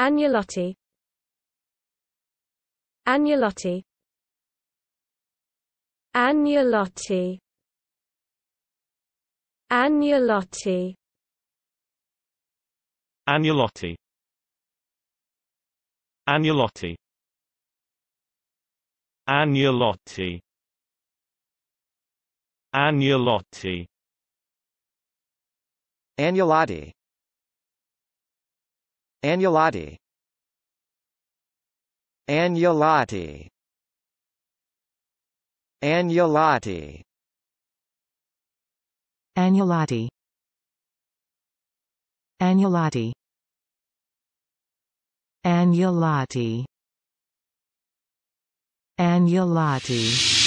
Agnolotti Agnolotti Agnolotti Agnolotti Agnolotti Agnolotti Agnolotti Agnolotti Agnolotti Annulati. Annulati. Annulati. Annulati. Annulati. Annulati. Annulati.